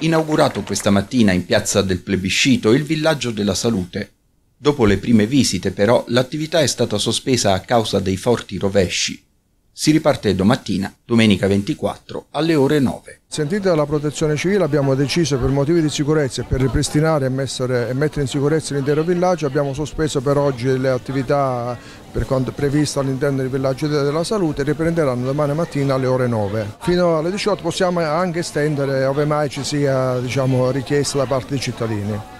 inaugurato questa mattina in piazza del plebiscito il villaggio della salute. Dopo le prime visite però l'attività è stata sospesa a causa dei forti rovesci si riparte domattina, domenica 24, alle ore 9. Sentite dalla protezione civile abbiamo deciso per motivi di sicurezza e per ripristinare e, messere, e mettere in sicurezza l'intero villaggio, abbiamo sospeso per oggi le attività per quanto previsto all'interno del villaggio della salute riprenderanno domani mattina alle ore 9. Fino alle 18 possiamo anche estendere ove mai ci sia diciamo, richiesta da parte dei cittadini.